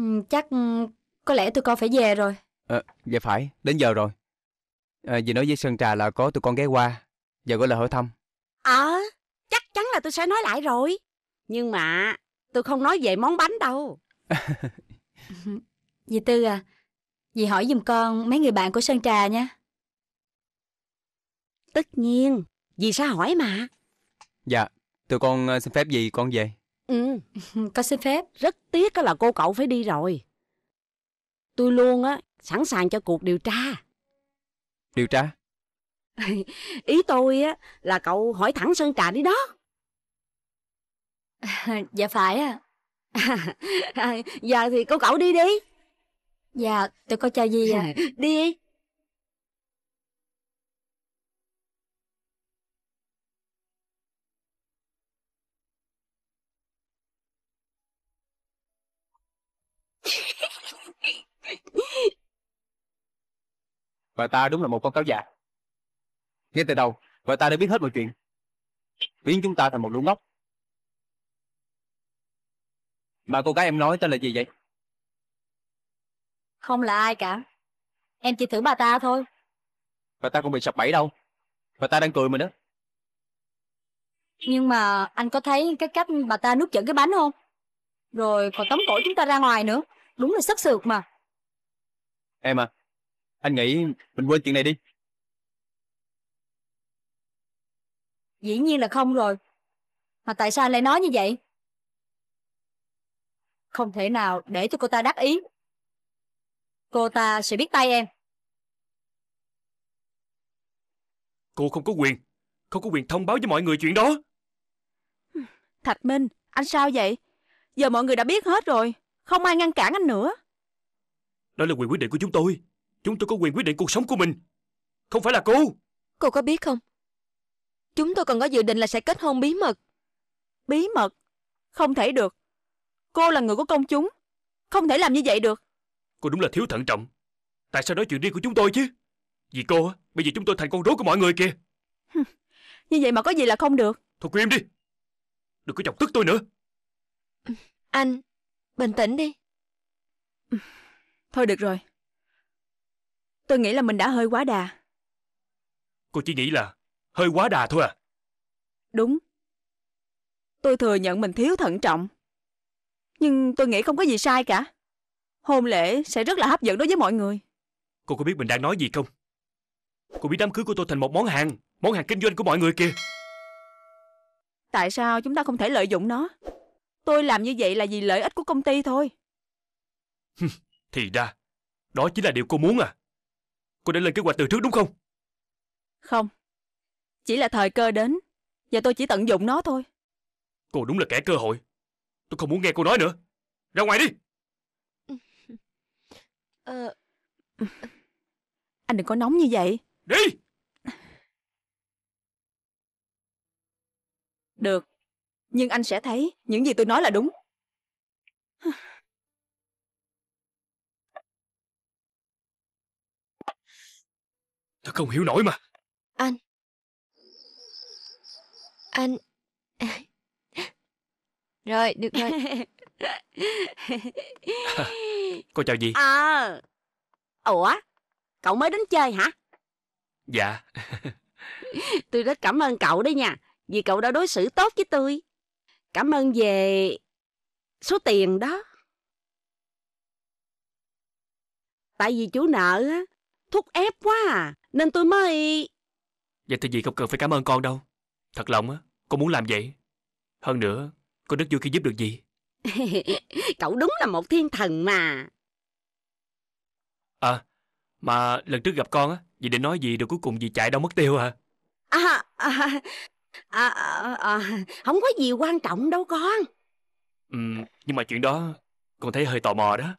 Ừ, chắc có lẽ tụi con phải về rồi. À, dạ phải, đến giờ rồi. À, ờ, dì nói với Sơn Trà là có tụi con ghé qua, giờ gọi là hỏi thăm. Ờ, à, chắc chắn là tôi sẽ nói lại rồi. Nhưng mà tôi không nói về món bánh đâu. dì Tư à, dì hỏi giùm con mấy người bạn của Sơn Trà nha. Tất nhiên, dì sẽ hỏi mà. Dạ, tụi con ờ, xin phép dì con về. Ừ, con xin phép. Rất tiếc là cô cậu phải đi rồi. Tôi luôn á sẵn sàng cho cuộc điều tra. Điều tra? Ý tôi á là cậu hỏi thẳng Sơn Trà đi đó. dạ phải à. à, à dạ thì cô cậu đi đi. Dạ, tôi có cho gì à? đi. Và ta đúng là một con cáo già Ngay từ đầu Và ta đã biết hết mọi chuyện Biến chúng ta thành một lũ ngốc Mà cô gái em nói tên là gì vậy Không là ai cả Em chỉ thử bà ta thôi Bà ta không bị sập bẫy đâu Bà ta đang cười mình đó Nhưng mà anh có thấy cái cách bà ta nuốt chửng cái bánh không? Rồi còn tống cổ chúng ta ra ngoài nữa Đúng là sắp sược mà Em à Anh nghĩ mình quên chuyện này đi Dĩ nhiên là không rồi Mà tại sao anh lại nói như vậy Không thể nào để cho cô ta đắc ý Cô ta sẽ biết tay em Cô không có quyền Không có quyền thông báo với mọi người chuyện đó Thạch Minh Anh sao vậy Giờ mọi người đã biết hết rồi không ai ngăn cản anh nữa Đó là quyền quyết định của chúng tôi Chúng tôi có quyền quyết định cuộc sống của mình Không phải là cô Cô có biết không Chúng tôi còn có dự định là sẽ kết hôn bí mật Bí mật Không thể được Cô là người của công chúng Không thể làm như vậy được Cô đúng là thiếu thận trọng Tại sao nói chuyện riêng của chúng tôi chứ Vì cô bây giờ chúng tôi thành con rối của mọi người kìa Như vậy mà có gì là không được Thôi cô im đi Đừng có chọc tức tôi nữa Anh Bình tĩnh đi. Thôi được rồi. Tôi nghĩ là mình đã hơi quá đà. Cô chỉ nghĩ là hơi quá đà thôi à? Đúng. Tôi thừa nhận mình thiếu thận trọng. Nhưng tôi nghĩ không có gì sai cả. Hôn lễ sẽ rất là hấp dẫn đối với mọi người. Cô có biết mình đang nói gì không? Cô biết đám cưới của tôi thành một món hàng, món hàng kinh doanh của mọi người kìa. Tại sao chúng ta không thể lợi dụng nó Tôi làm như vậy là vì lợi ích của công ty thôi. Thì ra, đó chính là điều cô muốn à. Cô đã lên kế hoạch từ trước đúng không? Không. Chỉ là thời cơ đến, và tôi chỉ tận dụng nó thôi. Cô đúng là kẻ cơ hội. Tôi không muốn nghe cô nói nữa. Ra ngoài đi. Ờ... Anh đừng có nóng như vậy. Đi! Được, nhưng anh sẽ thấy những gì tôi nói là đúng. Tôi không hiểu nổi mà. Anh. Anh. Rồi, được rồi. Cô chào gì? À, ờ. ủa, cậu mới đến chơi hả? Dạ. tôi rất cảm ơn cậu đấy nha, vì cậu đã đối xử tốt với tôi. Cảm ơn về số tiền đó. Tại vì chú nợ á, thúc ép quá à, nên tôi mới... Vậy thì dì không cần phải cảm ơn con đâu. Thật lòng á, con muốn làm vậy. Hơn nữa, con rất vui khi giúp được gì. Cậu đúng là một thiên thần mà. À, mà lần trước gặp con á, dì định nói gì được cuối cùng dì chạy đâu mất tiêu à? À, à À, à, à, à, không có gì quan trọng đâu con. Ừ, nhưng mà chuyện đó con thấy hơi tò mò đó.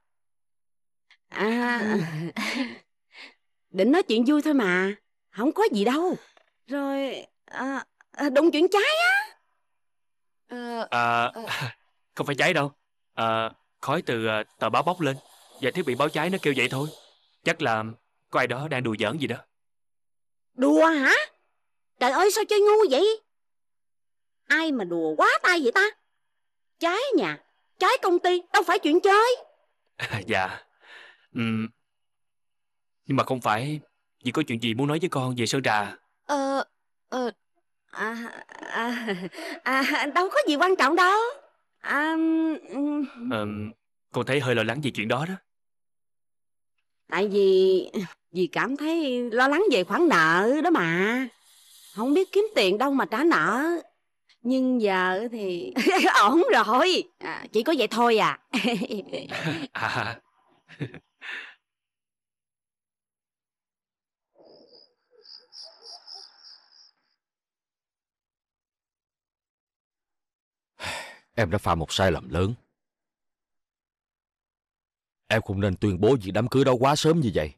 À, định nói chuyện vui thôi mà, không có gì đâu. Rồi, à, à, đụng chuyện trái á. Ờ, à, à, không phải cháy đâu. À, khói từ à, tờ báo bốc lên và thiết bị báo cháy nó kêu vậy thôi. Chắc là có ai đó đang đùa giỡn gì đó. Đùa hả? Trời ơi sao chơi ngu vậy Ai mà đùa quá tay vậy ta Trái nhà Trái công ty Đâu phải chuyện chơi à, Dạ uhm. Nhưng mà không phải Vì có chuyện gì muốn nói với con về sơn trà Ờ Ờ à, à, à, Đâu có gì quan trọng đâu à, um... à, Con thấy hơi lo lắng về chuyện đó đó Tại vì vì cảm thấy lo lắng về khoản nợ đó mà không biết kiếm tiền đâu mà trả nợ nhưng giờ thì ổn rồi à, chỉ có vậy thôi à, à. em đã phạm một sai lầm lớn em không nên tuyên bố việc đám cưới đó quá sớm như vậy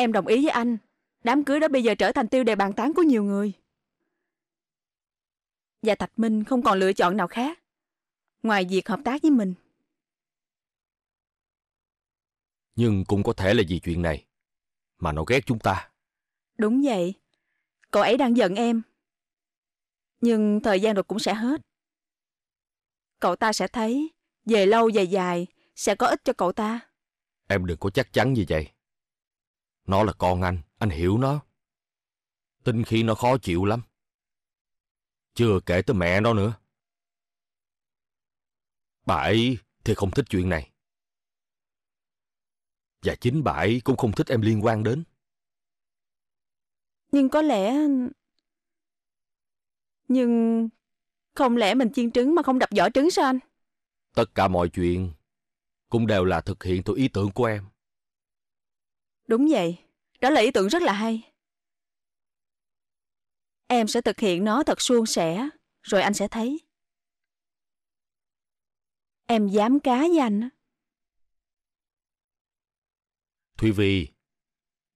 Em đồng ý với anh Đám cưới đó bây giờ trở thành tiêu đề bàn tán của nhiều người Và Thạch Minh không còn lựa chọn nào khác Ngoài việc hợp tác với mình Nhưng cũng có thể là vì chuyện này Mà nó ghét chúng ta Đúng vậy Cậu ấy đang giận em Nhưng thời gian rồi cũng sẽ hết Cậu ta sẽ thấy Về lâu về dài Sẽ có ích cho cậu ta Em đừng có chắc chắn như vậy nó là con anh, anh hiểu nó. Tinh khi nó khó chịu lắm. Chưa kể tới mẹ nó nữa. Bà ấy thì không thích chuyện này. Và chính bà ấy cũng không thích em liên quan đến. Nhưng có lẽ... Nhưng... Không lẽ mình chiên trứng mà không đập vỏ trứng sao anh? Tất cả mọi chuyện cũng đều là thực hiện theo ý tưởng của em đúng vậy đó là ý tưởng rất là hay em sẽ thực hiện nó thật suôn sẻ rồi anh sẽ thấy em dám cá với anh thúy vi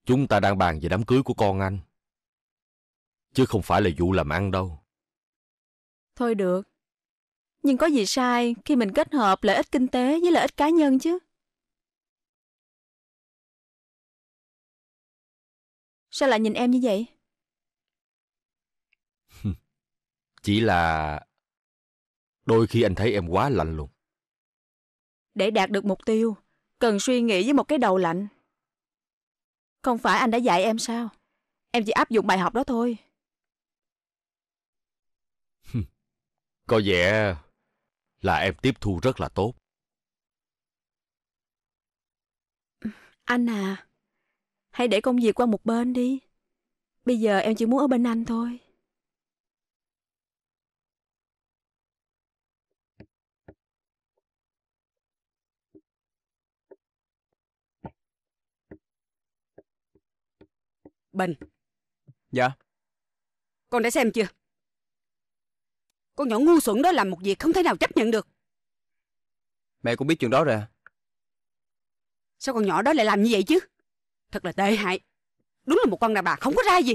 chúng ta đang bàn về đám cưới của con anh chứ không phải là vụ làm ăn đâu thôi được nhưng có gì sai khi mình kết hợp lợi ích kinh tế với lợi ích cá nhân chứ Sao lại nhìn em như vậy? Chỉ là đôi khi anh thấy em quá lạnh lùng. Để đạt được mục tiêu, cần suy nghĩ với một cái đầu lạnh. Không phải anh đã dạy em sao? Em chỉ áp dụng bài học đó thôi. Có vẻ là em tiếp thu rất là tốt. Anh à, Hãy để công việc qua một bên đi. Bây giờ em chỉ muốn ở bên anh thôi. Bình Dạ Con đã xem chưa Con nhỏ ngu xuẩn đó làm một việc không thể nào chấp nhận được Mẹ cũng biết chuyện đó rồi à. Sao con nhỏ đó lại làm như vậy chứ Thật là tệ hại Đúng là một con đàn bà không có ra gì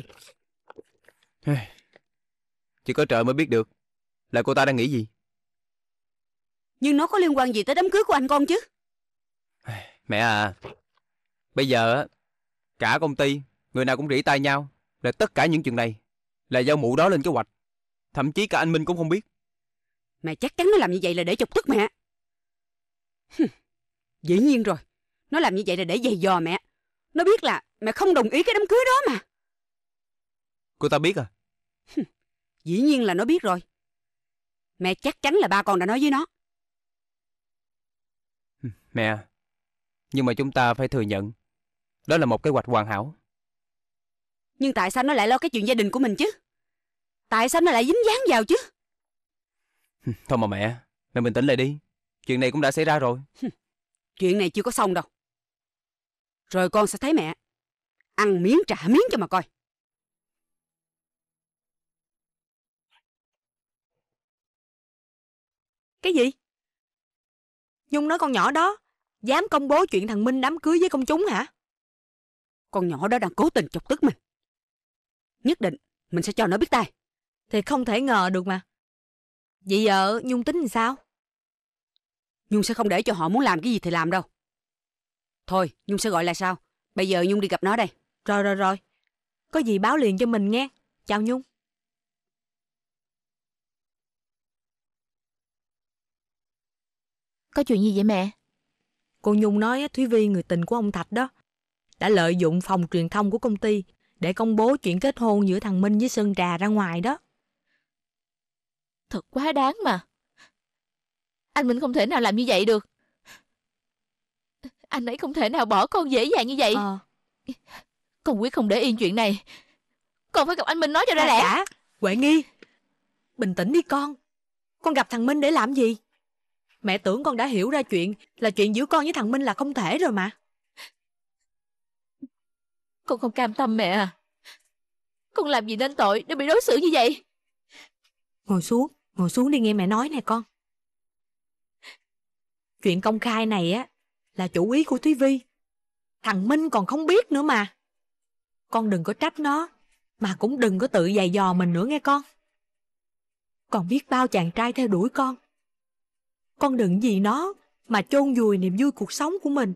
Chỉ có trời mới biết được Là cô ta đang nghĩ gì Nhưng nó có liên quan gì tới đám cưới của anh con chứ Mẹ à Bây giờ Cả công ty Người nào cũng rỉ tay nhau Là tất cả những chuyện này Là do mụ đó lên kế hoạch Thậm chí cả anh Minh cũng không biết Mẹ chắc chắn nó làm như vậy là để chọc tức mẹ Dĩ nhiên rồi Nó làm như vậy là để dày dò mẹ nó biết là mẹ không đồng ý cái đám cưới đó mà Cô ta biết à Dĩ nhiên là nó biết rồi Mẹ chắc chắn là ba con đã nói với nó Mẹ Nhưng mà chúng ta phải thừa nhận Đó là một kế hoạch hoàn hảo Nhưng tại sao nó lại lo cái chuyện gia đình của mình chứ Tại sao nó lại dính dáng vào chứ Thôi mà mẹ Mẹ bình tĩnh lại đi Chuyện này cũng đã xảy ra rồi Chuyện này chưa có xong đâu rồi con sẽ thấy mẹ. Ăn miếng trả miếng cho mà coi. Cái gì? Nhung nói con nhỏ đó dám công bố chuyện thằng Minh đám cưới với công chúng hả? Con nhỏ đó đang cố tình chọc tức mình. Nhất định mình sẽ cho nó biết tay. Thì không thể ngờ được mà. Vậy giờ Nhung tính làm sao? Nhung sẽ không để cho họ muốn làm cái gì thì làm đâu. Thôi, Nhung sẽ gọi lại sao? Bây giờ Nhung đi gặp nó đây. Rồi rồi rồi. Có gì báo liền cho mình nghe. Chào Nhung. Có chuyện gì vậy mẹ? Cô Nhung nói Thúy Vi người tình của ông Thạch đó đã lợi dụng phòng truyền thông của công ty để công bố chuyện kết hôn giữa thằng Minh với Sơn Trà ra ngoài đó. Thật quá đáng mà. Anh Minh không thể nào làm như vậy được. Anh ấy không thể nào bỏ con dễ dàng như vậy à. Con quyết không để yên chuyện này Con phải gặp anh Minh nói cho ra lẽ đã. Nghi Bình tĩnh đi con Con gặp thằng Minh để làm gì Mẹ tưởng con đã hiểu ra chuyện Là chuyện giữa con với thằng Minh là không thể rồi mà Con không cam tâm mẹ à Con làm gì nên tội để bị đối xử như vậy Ngồi xuống Ngồi xuống đi nghe mẹ nói nè con Chuyện công khai này á là chủ ý của Thúy Vi. Thằng Minh còn không biết nữa mà. Con đừng có trách nó, mà cũng đừng có tự dày dò mình nữa nghe con. Còn biết bao chàng trai theo đuổi con. Con đừng vì nó mà chôn vùi niềm vui cuộc sống của mình.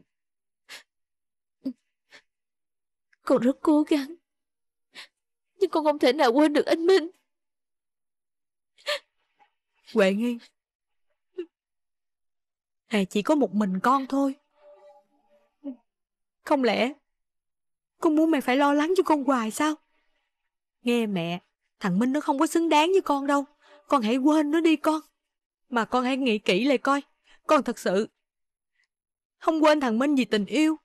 Con rất cố gắng, nhưng con không thể nào quên được anh Minh. Huệ Nghi, Hề chỉ có một mình con thôi. Không lẽ Con muốn mẹ phải lo lắng cho con hoài sao Nghe mẹ Thằng Minh nó không có xứng đáng với con đâu Con hãy quên nó đi con Mà con hãy nghĩ kỹ lại coi Con thật sự Không quên thằng Minh vì tình yêu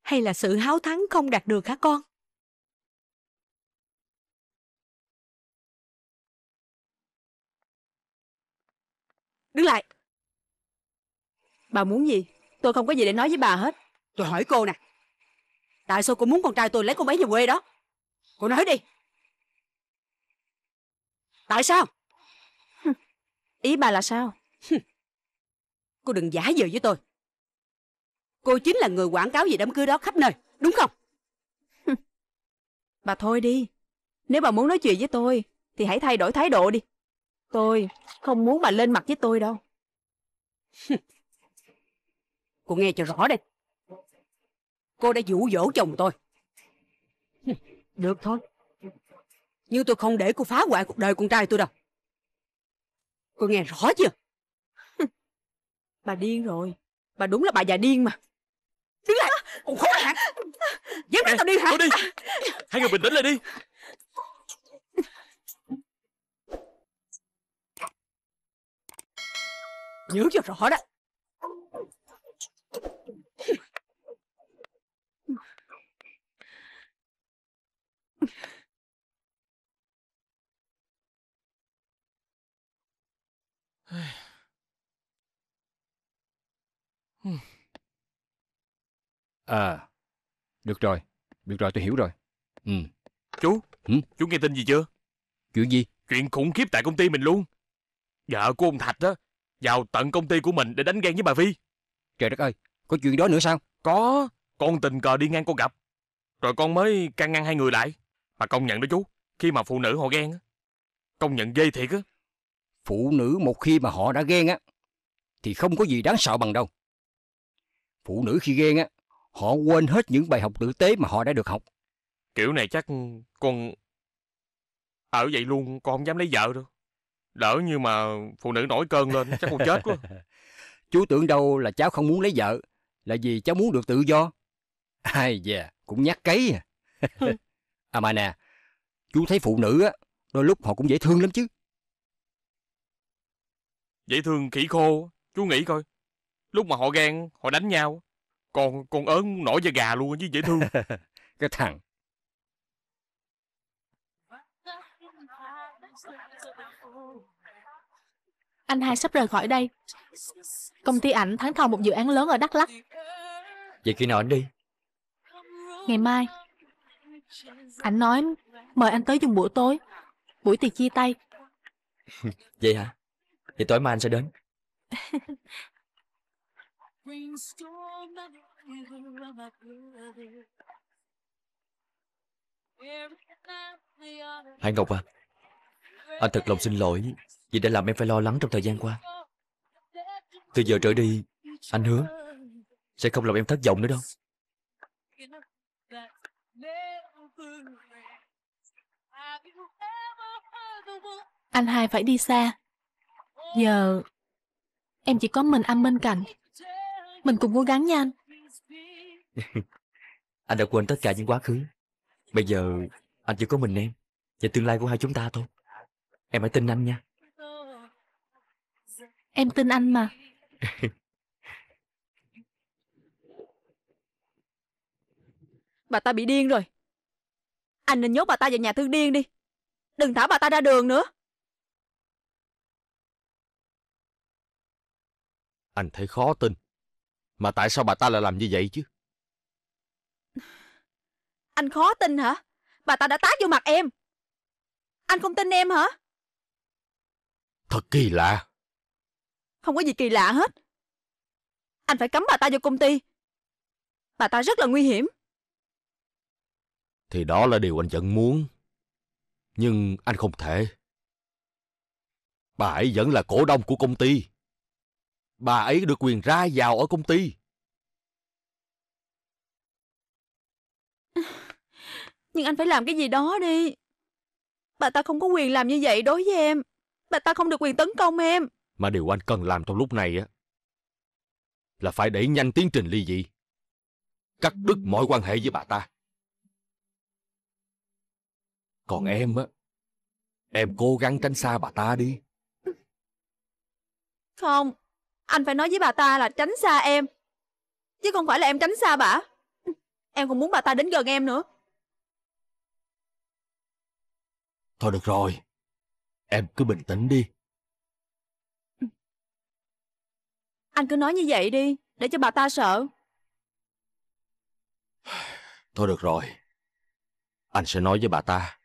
Hay là sự háo thắng không đạt được hả con Đứng lại Bà muốn gì Tôi không có gì để nói với bà hết Tôi hỏi cô nè Tại sao cô muốn con trai tôi lấy con bé nhà quê đó Cô nói đi Tại sao Ý bà là sao Cô đừng giả vờ với tôi Cô chính là người quảng cáo về đám cưới đó khắp nơi Đúng không Bà thôi đi Nếu bà muốn nói chuyện với tôi Thì hãy thay đổi thái độ đi Tôi không muốn bà lên mặt với tôi đâu Cô nghe cho rõ đây Cô đã dụ dỗ chồng tôi Được thôi Nhưng tôi không để cô phá hoại cuộc đời con trai tôi đâu Cô nghe rõ chưa Bà điên rồi Bà đúng là bà già điên mà Đứng lại Còn khốn nạn Dám đánh tao đi hả Tôi đi Hai người bình tĩnh lại đi Nhớ cho rõ đó À, được rồi, được rồi, tôi hiểu rồi. Ừ. Chú, ừ? chú nghe tin gì chưa? Chuyện gì? Chuyện khủng khiếp tại công ty mình luôn. Vợ của ông Thạch đó, vào tận công ty của mình để đánh ghen với bà Vi. Trời đất ơi, có chuyện đó nữa sao? Có, con tình cờ đi ngang con gặp. Rồi con mới can ngăn hai người lại. Mà công nhận đó chú, khi mà phụ nữ họ ghen á, công nhận ghê thiệt á. Phụ nữ một khi mà họ đã ghen á, thì không có gì đáng sợ bằng đâu. Phụ nữ khi ghen á, họ quên hết những bài học tử tế mà họ đã được học. Kiểu này chắc con ở vậy luôn con không dám lấy vợ đâu. Đỡ như mà phụ nữ nổi cơn lên chắc con chết quá. Chú tưởng đâu là cháu không muốn lấy vợ, là vì cháu muốn được tự do. Ai à, dè, cũng nhắc cấy à. À mà nè, chú thấy phụ nữ á, đôi lúc họ cũng dễ thương lắm chứ. Dễ thương khỉ khô, chú nghĩ coi. Lúc mà họ ghen, họ đánh nhau. Còn còn ớn nổi da gà luôn chứ dễ thương. Cái thằng. Anh hai sắp rời khỏi đây. Công ty ảnh thắng thầu một dự án lớn ở Đắk Lắk. Vậy khi nào anh đi? Ngày mai. Anh nói mời anh tới dùng bữa tối Buổi tiệc chia tay Vậy hả? Vậy tối mai anh sẽ đến Hải Ngọc à Anh thật lòng xin lỗi Vì đã làm em phải lo lắng trong thời gian qua Từ giờ trở đi Anh hứa Sẽ không làm em thất vọng nữa đâu anh hai phải đi xa giờ em chỉ có mình anh bên cạnh mình cùng cố gắng nha anh anh đã quên tất cả những quá khứ bây giờ anh chỉ có mình em và tương lai của hai chúng ta thôi em hãy tin anh nha em tin anh mà bà ta bị điên rồi anh nên nhốt bà ta vào nhà thương điên đi đừng thả bà ta ra đường nữa Anh thấy khó tin. Mà tại sao bà ta lại làm như vậy chứ? Anh khó tin hả? Bà ta đã tát vô mặt em. Anh không tin em hả? Thật kỳ lạ. Không có gì kỳ lạ hết. Anh phải cấm bà ta vô công ty. Bà ta rất là nguy hiểm. Thì đó là điều anh vẫn muốn. Nhưng anh không thể. Bà ấy vẫn là cổ đông của công ty bà ấy được quyền ra vào ở công ty. Nhưng anh phải làm cái gì đó đi. Bà ta không có quyền làm như vậy đối với em. Bà ta không được quyền tấn công em. Mà điều anh cần làm trong lúc này á là phải đẩy nhanh tiến trình ly dị. Cắt đứt mọi quan hệ với bà ta. Còn em á, em cố gắng tránh xa bà ta đi. Không, anh phải nói với bà ta là tránh xa em Chứ không phải là em tránh xa bà Em không muốn bà ta đến gần em nữa Thôi được rồi Em cứ bình tĩnh đi Anh cứ nói như vậy đi Để cho bà ta sợ Thôi được rồi Anh sẽ nói với bà ta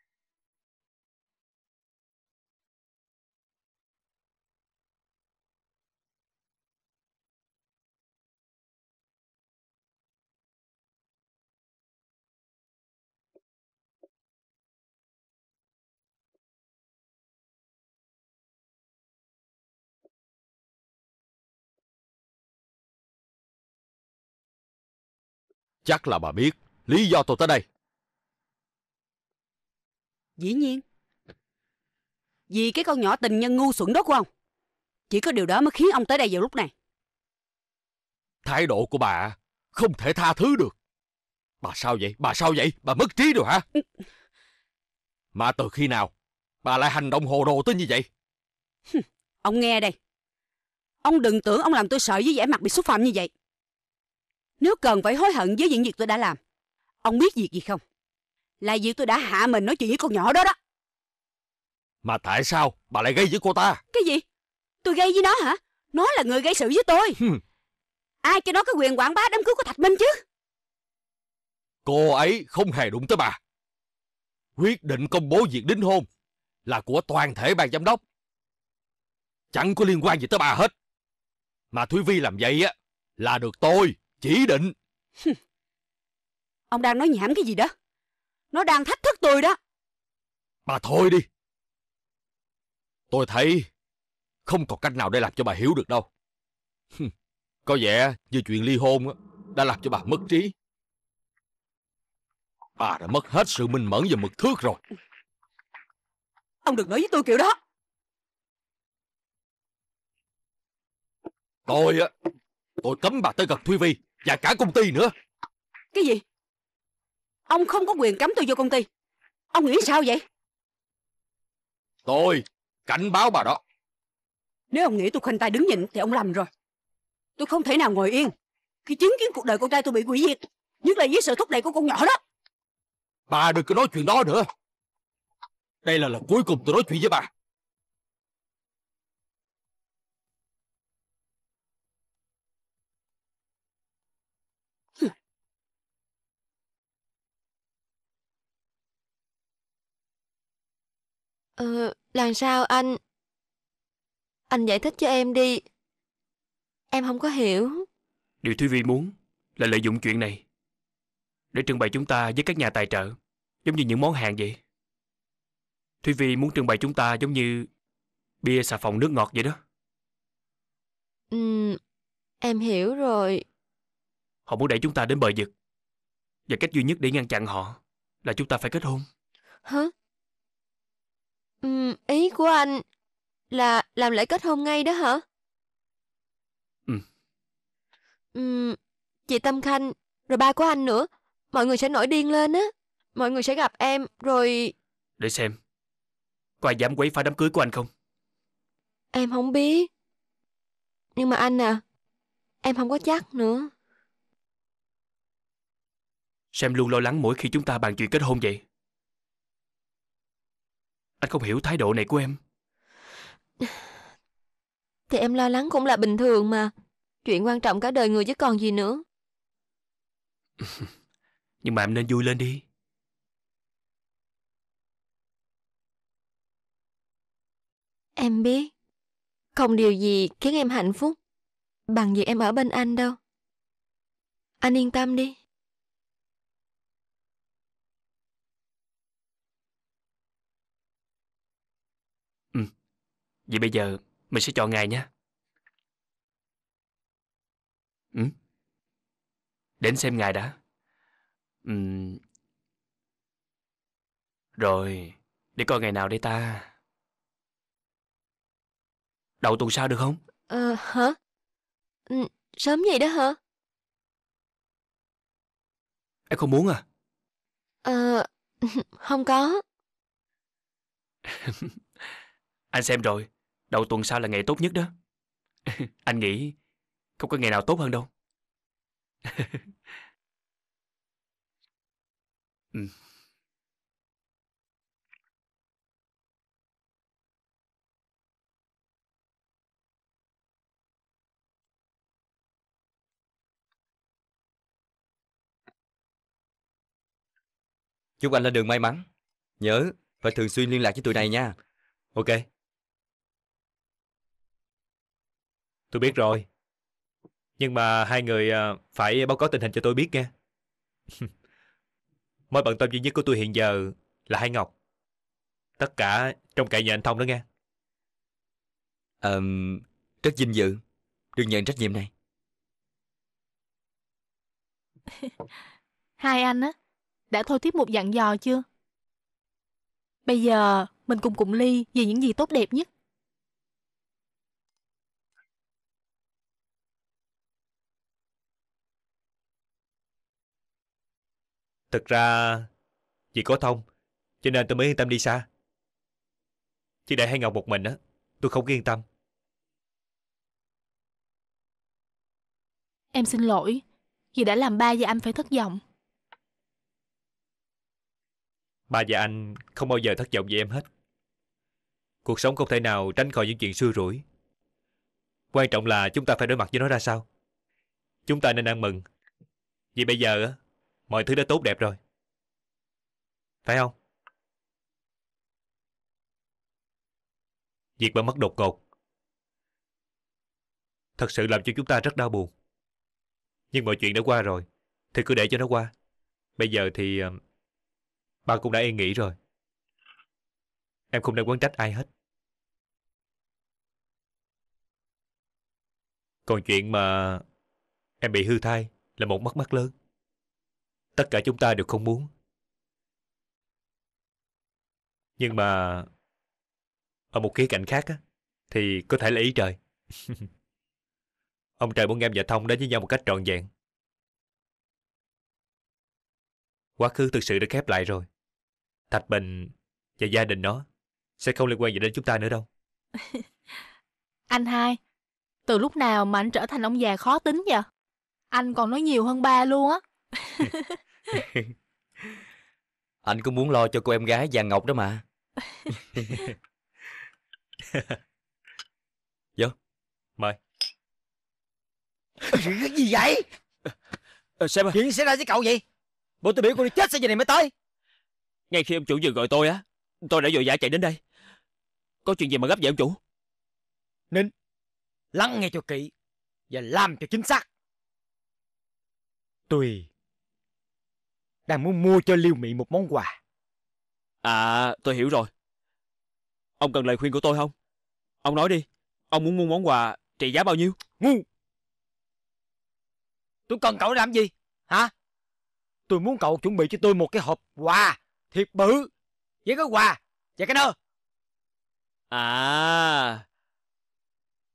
Chắc là bà biết lý do tôi tới đây. Dĩ nhiên. Vì cái con nhỏ tình nhân ngu xuẩn đó của ông. Chỉ có điều đó mới khiến ông tới đây vào lúc này. Thái độ của bà không thể tha thứ được. Bà sao vậy? Bà sao vậy? Bà mất trí rồi hả? Ừ. Mà từ khi nào bà lại hành động hồ đồ tới như vậy? Ông nghe đây. Ông đừng tưởng ông làm tôi sợ với vẻ mặt bị xúc phạm như vậy. Nếu cần phải hối hận với những việc tôi đã làm Ông biết việc gì không Là việc tôi đã hạ mình nói chuyện với con nhỏ đó đó Mà tại sao bà lại gây với cô ta Cái gì Tôi gây với nó hả Nó là người gây sự với tôi Ai cho nó có quyền quảng bá đám cưới của Thạch Minh chứ Cô ấy không hề đụng tới bà Quyết định công bố việc đính hôn Là của toàn thể ban giám đốc Chẳng có liên quan gì tới bà hết Mà Thúy Vi làm vậy á Là được tôi chỉ định Ông đang nói nhảm cái gì đó Nó đang thách thức tôi đó Bà thôi đi Tôi thấy Không còn cách nào để làm cho bà hiểu được đâu Có vẻ như chuyện ly hôn Đã làm cho bà mất trí Bà đã mất hết sự minh mẫn và mực thước rồi Ông đừng nói với tôi kiểu đó Tôi á Tôi cấm bà tới gần Thúy Vi và cả công ty nữa Cái gì Ông không có quyền cấm tôi vô công ty Ông nghĩ sao vậy Tôi cảnh báo bà đó Nếu ông nghĩ tôi khoanh tay đứng nhịn Thì ông lầm rồi Tôi không thể nào ngồi yên Khi chứng kiến cuộc đời con trai tôi bị hủy diệt Nhất là với sự thúc đẩy của con nhỏ đó Bà đừng có nói chuyện đó nữa Đây là lần cuối cùng tôi nói chuyện với bà Ờ, làm sao anh? Anh giải thích cho em đi. Em không có hiểu. Điều Thúy Vi muốn là lợi dụng chuyện này để trưng bày chúng ta với các nhà tài trợ, giống như những món hàng vậy. Thúy Vi muốn trưng bày chúng ta giống như bia xà phòng nước ngọt vậy đó. Ừ, em hiểu rồi. Họ muốn đẩy chúng ta đến bờ vực. Và cách duy nhất để ngăn chặn họ là chúng ta phải kết hôn. Hả? Ừm, ý của anh là làm lễ kết hôn ngay đó hả? Ừ, Ừm, chị Tâm Khanh, rồi ba của anh nữa. Mọi người sẽ nổi điên lên á. Mọi người sẽ gặp em, rồi để xem. Có ai dám quấy phá đám cưới của anh không? em không biết. Nhưng mà anh à, em không có chắc nữa. Xem luôn lo lắng mỗi khi chúng ta bàn chuyện kết hôn vậy. Anh không hiểu thái độ này của em Thì em lo lắng cũng là bình thường mà Chuyện quan trọng cả đời người chứ còn gì nữa Nhưng mà em nên vui lên đi Em biết Không điều gì khiến em hạnh phúc Bằng việc em ở bên anh đâu Anh yên tâm đi Vậy bây giờ mình sẽ chọn ngày nhé. Ừ? Đến xem ngày đã. Ừ. Rồi, để coi ngày nào đây ta. Đầu tuần sau được không? Ờ, hả? Ừ, sớm vậy đó hả? Em không muốn à? Ờ, không có. Anh xem rồi, Đầu tuần sau là ngày tốt nhất đó Anh nghĩ không có ngày nào tốt hơn đâu ừ. Chúc anh lên đường may mắn Nhớ phải thường xuyên liên lạc với tụi này nha Ok Tôi biết rồi. Nhưng mà hai người à, phải báo cáo tình hình cho tôi biết nghe Mối bận tâm duy nhất của tôi hiện giờ là Hai Ngọc. Tất cả trong cậy nhà anh Thông đó nghe. Ờm, rất vinh dự được nhận trách nhiệm này. Hai anh á, đã thôi tiếp một dặn dò chưa? Bây giờ mình cùng cùng Ly vì những gì tốt đẹp nhất. Thật ra Vì có thông Cho nên tôi mới yên tâm đi xa Chỉ để hai Ngọc một mình á Tôi không yên tâm Em xin lỗi Vì đã làm ba và anh phải thất vọng Ba và anh không bao giờ thất vọng về em hết Cuộc sống không thể nào tránh khỏi những chuyện xui rủi Quan trọng là chúng ta phải đối mặt với nó ra sao Chúng ta nên ăn mừng Vì bây giờ mọi thứ đã tốt đẹp rồi. Phải không? Việc bà mất đột ngột thật sự làm cho chúng ta rất đau buồn. Nhưng mọi chuyện đã qua rồi, thì cứ để cho nó qua. Bây giờ thì ờ, bà cũng đã yên nghỉ rồi. Em không nên quán trách ai hết. Còn chuyện mà em bị hư thai là một mất mát lớn. Tất cả chúng ta đều không muốn. Nhưng mà ở một khía cạnh khác á, thì có thể là ý trời. Ông trời muốn em và Thông đến với nhau một cách trọn vẹn. Quá khứ thực sự đã khép lại rồi. Thạch Bình và gia đình nó sẽ không liên quan gì đến chúng ta nữa đâu. anh hai, từ lúc nào mà anh trở thành ông già khó tính vậy? Anh còn nói nhiều hơn ba luôn á. Anh cũng muốn lo cho cô em gái vàng Ngọc đó mà Vô Mời Cái gì vậy à, Xem à. Chuyện xảy ra với cậu vậy? Bộ tôi biểu cô đi chết sao giờ này mới tới Ngay khi ông chủ vừa gọi tôi á Tôi đã vội vã chạy đến đây Có chuyện gì mà gấp vậy ông chủ Ninh Lắng nghe cho kỹ Và làm cho chính xác Tùy đang muốn mua cho Liêu Mị một món quà. À, tôi hiểu rồi. Ông cần lời khuyên của tôi không? Ông nói đi, ông muốn mua món quà trị giá bao nhiêu? Ngu! Tôi cần cậu làm gì? Hả? Tôi muốn cậu chuẩn bị cho tôi một cái hộp quà thiệt bự với cái quà và dạ cái nơ. À,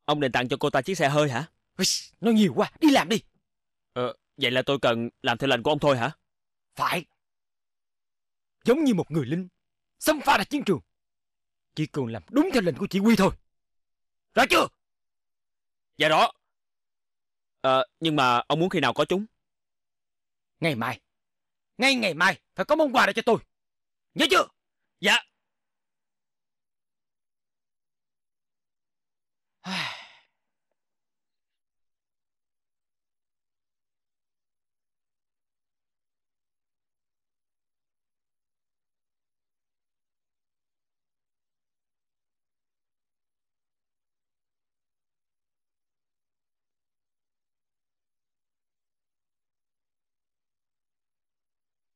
ông định tặng cho cô ta chiếc xe hơi hả? Nó nhiều quá, đi làm đi. Ờ, vậy là tôi cần làm theo lệnh của ông thôi hả? Phải. Giống như một người lính, xâm pha ra chiến trường. Chỉ cần làm đúng theo lệnh của chỉ huy thôi. Rõ chưa? Dạ rõ. Ờ, nhưng mà ông muốn khi nào có chúng? Ngày mai. Ngay ngày mai phải có món quà để cho tôi. Nhớ chưa? Dạ.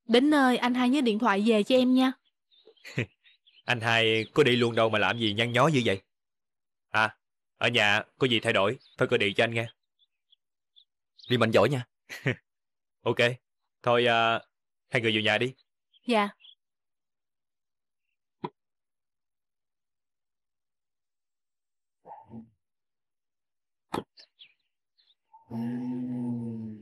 Đến nơi anh hai nhớ điện thoại về cho em nha. anh hai có đi luôn đâu mà làm gì nhăn nhó như vậy? À, ở nhà có gì thay đổi, thôi gọi điện cho anh nghe. Đi mạnh giỏi nha. ok, thôi à, hai người vào nhà đi. Dạ. Mm.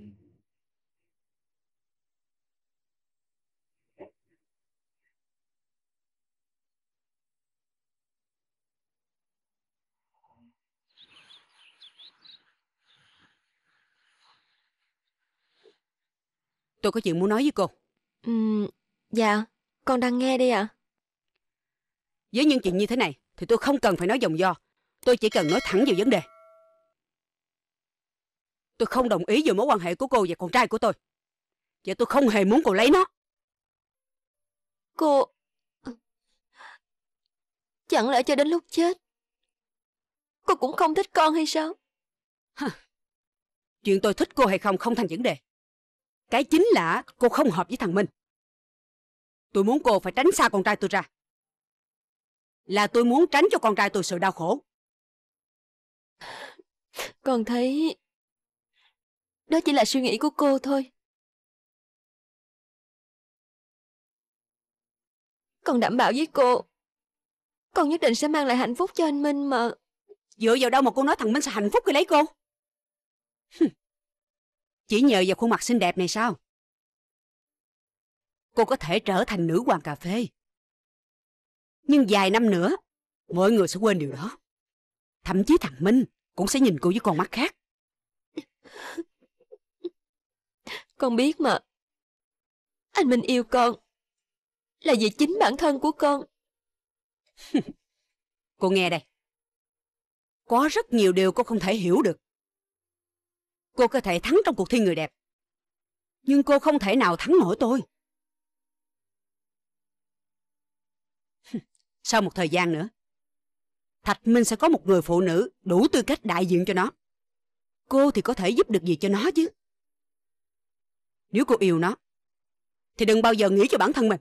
Tôi có chuyện muốn nói với cô. Ừ, dạ, con đang nghe đây ạ. À. Với những chuyện như thế này thì tôi không cần phải nói vòng do. Tôi chỉ cần nói thẳng vào vấn đề. Tôi không đồng ý về mối quan hệ của cô và con trai của tôi. Và tôi không hề muốn cô lấy nó. Cô... Chẳng lẽ cho đến lúc chết Cô cũng không thích con hay sao Chuyện tôi thích cô hay không không thành vấn đề cái chính là cô không hợp với thằng Minh. Tôi muốn cô phải tránh xa con trai tôi ra. Là tôi muốn tránh cho con trai tôi sự đau khổ. Con thấy... Đó chỉ là suy nghĩ của cô thôi. Con đảm bảo với cô Con nhất định sẽ mang lại hạnh phúc cho anh Minh mà Dựa vào đâu mà cô nói thằng Minh sẽ hạnh phúc khi lấy cô chỉ nhờ vào khuôn mặt xinh đẹp này sao? Cô có thể trở thành nữ hoàng cà phê. Nhưng vài năm nữa, mọi người sẽ quên điều đó. Thậm chí thằng Minh cũng sẽ nhìn cô với con mắt khác. Con biết mà. Anh Minh yêu con. Là vì chính bản thân của con. cô nghe đây. Có rất nhiều điều cô không thể hiểu được. Cô có thể thắng trong cuộc thi người đẹp. Nhưng cô không thể nào thắng nổi tôi. Sau một thời gian nữa, Thạch Minh sẽ có một người phụ nữ đủ tư cách đại diện cho nó. Cô thì có thể giúp được gì cho nó chứ. Nếu cô yêu nó, thì đừng bao giờ nghĩ cho bản thân mình.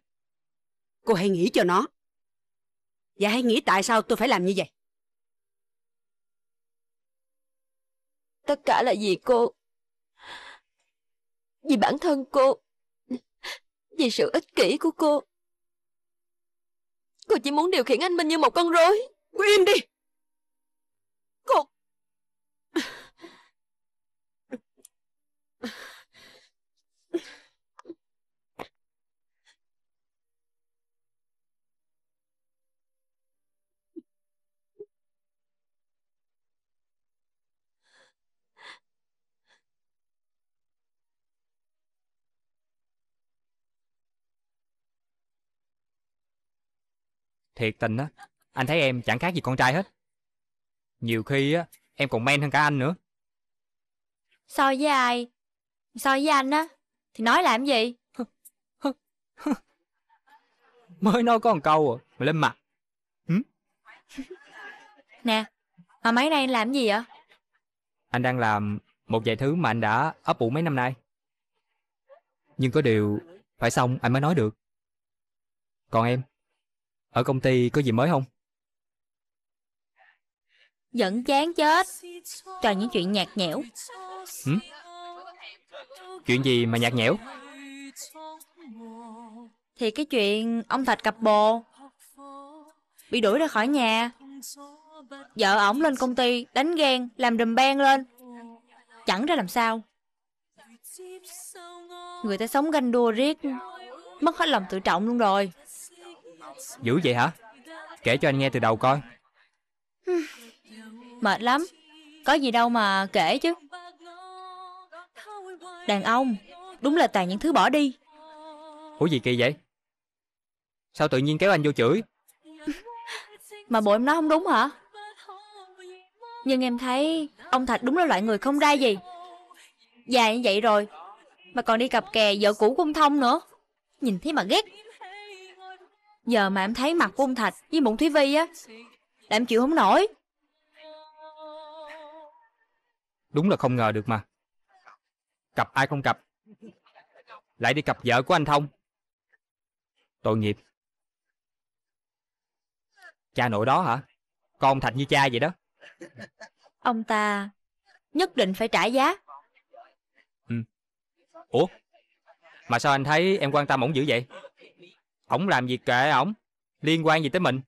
Cô hãy nghĩ cho nó. Và hãy nghĩ tại sao tôi phải làm như vậy. Tất cả là vì cô. Vì bản thân cô. Vì sự ích kỷ của cô. Cô chỉ muốn điều khiển anh Minh như một con rối. Cô im đi. Cô Thiệt tình á, anh thấy em chẳng khác gì con trai hết. Nhiều khi á, em còn men hơn cả anh nữa. So với ai? So với anh á, thì nói làm gì? Mới nói có một câu à, mà lên mặt. Hử? nè, mà mấy nay anh làm gì vậy? Anh đang làm một vài thứ mà anh đã ấp ủ mấy năm nay. Nhưng có điều phải xong anh mới nói được. Còn em? Ở công ty có gì mới không? Giận chán chết Toàn những chuyện nhạt nhẽo ừ? Chuyện gì mà nhạt nhẽo? Thì cái chuyện ông Thạch cặp bồ Bị đuổi ra khỏi nhà Vợ ổng lên công ty Đánh ghen Làm rùm beng lên Chẳng ra làm sao Người ta sống ganh đua riết Mất hết lòng tự trọng luôn rồi Dữ vậy hả? Kể cho anh nghe từ đầu coi Mệt lắm Có gì đâu mà kể chứ Đàn ông Đúng là toàn những thứ bỏ đi Ủa gì kỳ vậy? Sao tự nhiên kéo anh vô chửi? mà bộ em nói không đúng hả? Nhưng em thấy ông Thạch đúng là loại người không ra gì Dài như vậy rồi Mà còn đi cặp kè vợ cũ của ông Thông nữa Nhìn thấy mà ghét Giờ mà em thấy mặt của ông Thạch với Mụn Thúy Vi á Là em chịu không nổi Đúng là không ngờ được mà Cặp ai không cặp Lại đi cặp vợ của anh Thông Tội nghiệp Cha nội đó hả Con Thạch như cha vậy đó Ông ta nhất định phải trả giá ừ. Ủa Mà sao anh thấy em quan tâm ổng dữ vậy ổng làm gì kệ ổng liên quan gì tới mình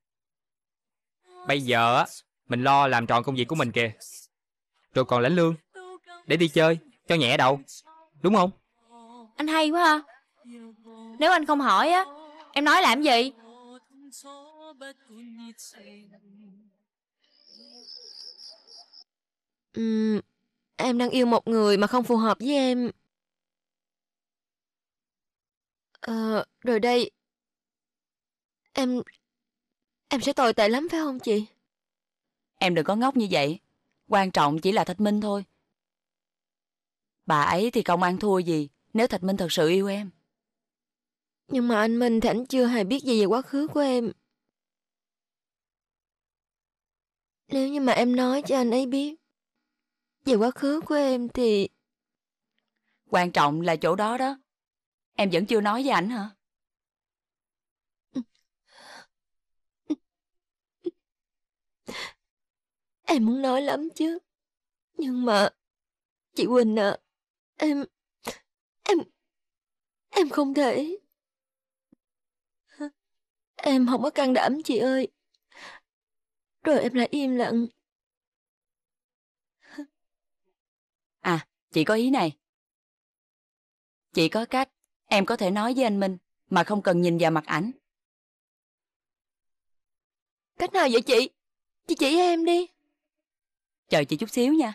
bây giờ mình lo làm tròn công việc của mình kìa rồi còn lãnh lương để đi chơi cho nhẹ đầu đúng không anh hay quá ha nếu anh không hỏi á em nói làm gì uhm, em đang yêu một người mà không phù hợp với em ờ, rồi đây Em... Em sẽ tồi tệ lắm phải không chị? Em đừng có ngốc như vậy. Quan trọng chỉ là Thạch Minh thôi. Bà ấy thì không ăn thua gì nếu Thạch Minh thật sự yêu em. Nhưng mà anh Minh thì anh chưa hề biết gì về quá khứ của em. Nếu như mà em nói cho anh ấy biết về quá khứ của em thì... Quan trọng là chỗ đó đó. Em vẫn chưa nói với ảnh hả? Em muốn nói lắm chứ. Nhưng mà... Chị Quỳnh ạ, à, em... Em... Em không thể... Em không có can đảm chị ơi. Rồi em lại im lặng. À, chị có ý này. Chị có cách em có thể nói với anh Minh mà không cần nhìn vào mặt ảnh. Cách nào vậy chị? Chị chỉ em đi. Chờ chị chút xíu nha.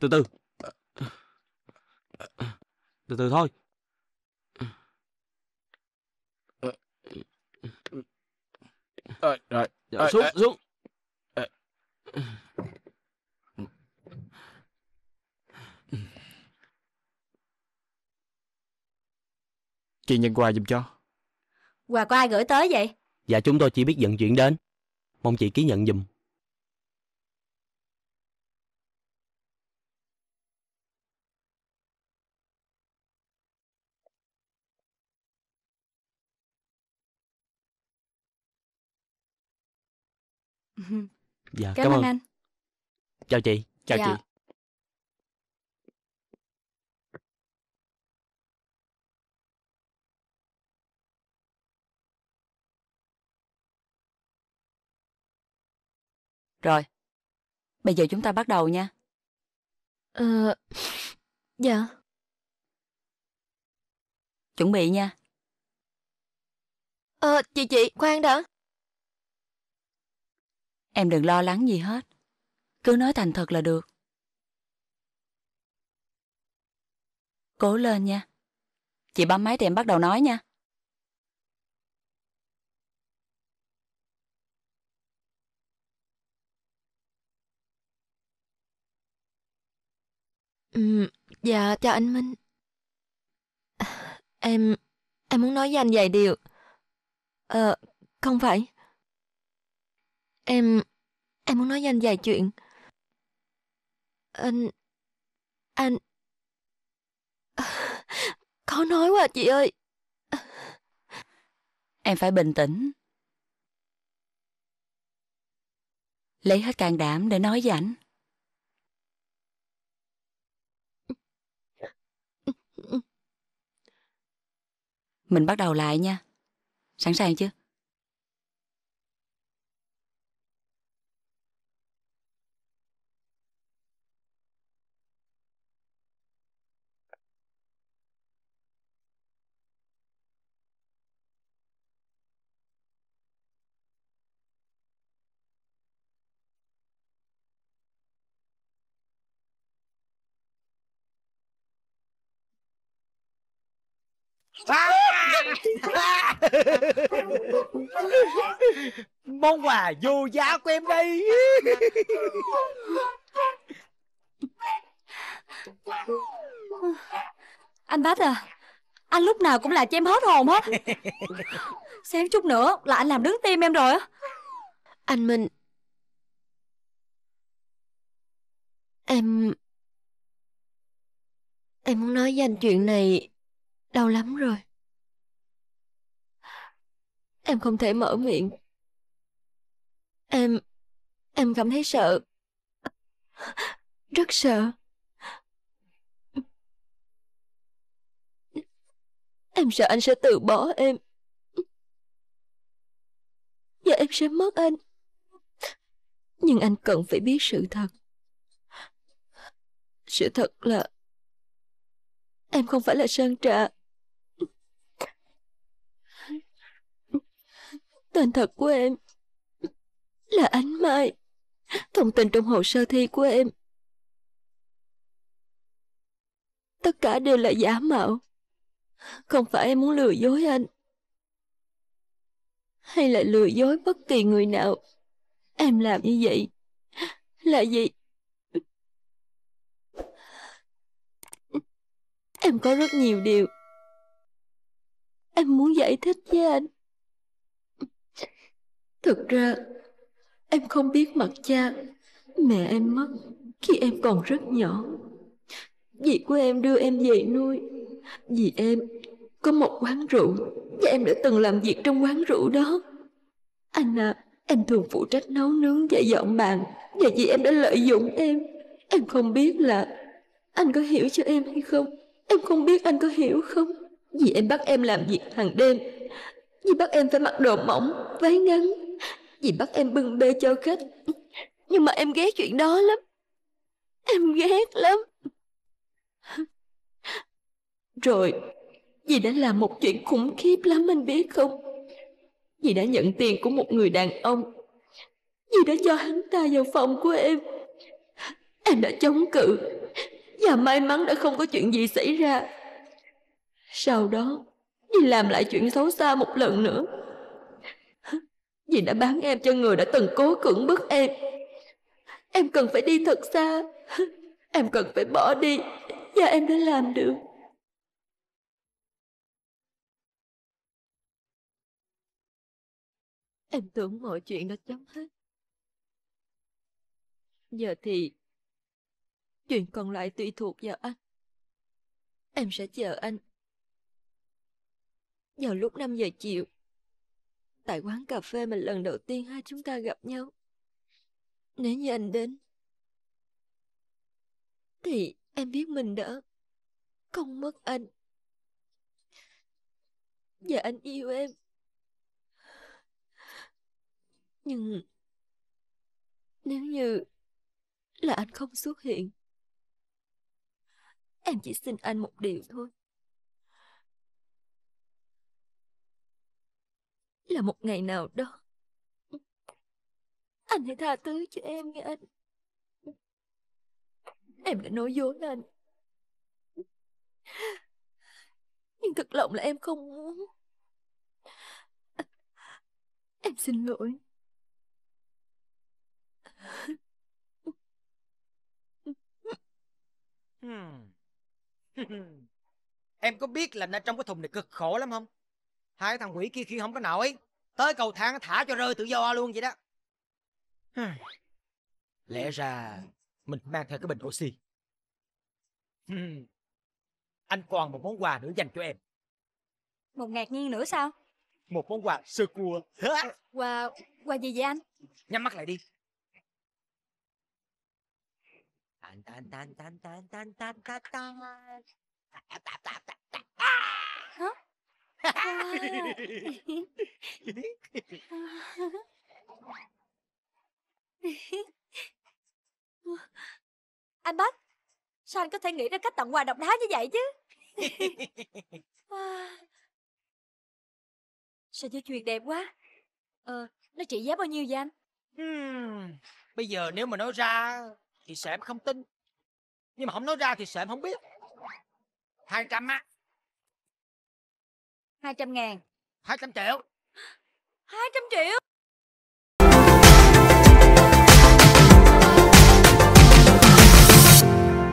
từ từ từ từ thôi dạ, Ê, xuống ê. xuống Ê. chị nhận quà giùm cho Quà của ai gửi tới vậy? Dạ chúng tôi chỉ biết dẫn chuyển đến. Mong chị ký nhận giùm. Dạ, cảm, cảm ơn anh. Chào chị, chào dạ. chị. Rồi, bây giờ chúng ta bắt đầu nha. Ờ, dạ. Chuẩn bị nha. Ờ, chị chị, khoan đã. Em đừng lo lắng gì hết. Cứ nói thành thật là được. Cố lên nha. Chị bấm máy thì em bắt đầu nói nha. Ừ, dạ, chào anh Minh. Em... em muốn nói với anh vài điều. Ờ, không phải. Em... em muốn nói với anh vài chuyện. Anh... anh... Khó nói quá chị ơi. Em phải bình tĩnh. Lấy hết can đảm để nói với anh Mình bắt đầu lại nha. Sẵn sàng chưa? món quà vô giá của em đây anh bác à anh lúc nào cũng là cho em hết hồn hết xem chút nữa là anh làm đứng tim em rồi á anh minh em em muốn nói với anh chuyện này Đau lắm rồi. Em không thể mở miệng. Em... Em cảm thấy sợ. Rất sợ. Em sợ anh sẽ từ bỏ em. Và em sẽ mất anh. Nhưng anh cần phải biết sự thật. Sự thật là em không phải là Sơn Trà. Tên thật của em là Ánh Mai. Thông tin trong hồ sơ thi của em. Tất cả đều là giả mạo. Không phải em muốn lừa dối anh. Hay là lừa dối bất kỳ người nào. Em làm như vậy là gì? Em có rất nhiều điều Em muốn giải thích với anh Thực ra, em không biết mặt cha, mẹ em mất khi em còn rất nhỏ. Dì của em đưa em về nuôi. Dì em có một quán rượu và em đã từng làm việc trong quán rượu đó. Anh à, em thường phụ trách nấu nướng và dọn bàn và dì em đã lợi dụng em. Em không biết là anh có hiểu cho em hay không? Em không biết anh có hiểu không? Dì em bắt em làm việc hàng đêm. Dì bắt em phải mặc đồ mỏng, váy ngắn vì bắt em bưng bê cho khách Nhưng mà em ghét chuyện đó lắm Em ghét lắm Rồi Dì đã làm một chuyện khủng khiếp lắm anh biết không Dì đã nhận tiền của một người đàn ông Dì đã cho hắn ta vào phòng của em Em đã chống cự Và may mắn đã không có chuyện gì xảy ra Sau đó Dì làm lại chuyện xấu xa một lần nữa vì đã bán em cho người đã từng cố cưỡng bức em Em cần phải đi thật xa Em cần phải bỏ đi Và em đã làm được Em tưởng mọi chuyện đã chấm hết Giờ thì Chuyện còn lại tùy thuộc vào anh Em sẽ chờ anh Vào lúc 5 giờ chiều tại quán cà phê mà lần đầu tiên hai chúng ta gặp nhau. Nếu như anh đến, thì em biết mình đã không mất anh. Và anh yêu em. Nhưng nếu như là anh không xuất hiện, em chỉ xin anh một điều thôi. là một ngày nào đó anh hãy tha thứ cho em nghe anh em đã nói dối anh nhưng thật lòng là em không muốn em xin lỗi hmm. em có biết là ra trong cái thùng này cực khổ lắm không hai thằng quỷ kia khi không có nổi tới cầu thang thả cho rơi tự do luôn vậy đó lẽ ra mình mang theo cái bình oxy uhm. anh còn một món quà nữa dành cho em một ngạc nhiên nữa sao một món quà sơ cua quà quà gì vậy anh nhắm mắt lại đi tan tan tan tan tan tan tan tan tan tan tan tan tan tan anh Bách Sao anh có thể nghĩ ra cách tặng quà độc đáo như vậy chứ Sao dây chuyền đẹp quá Ờ, nó trị giá bao nhiêu vậy anh hmm, Bây giờ nếu mà nói ra Thì sẽ không tin Nhưng mà không nói ra thì sẽ không biết hai trăm á 200 ngàn 200 triệu 200 triệu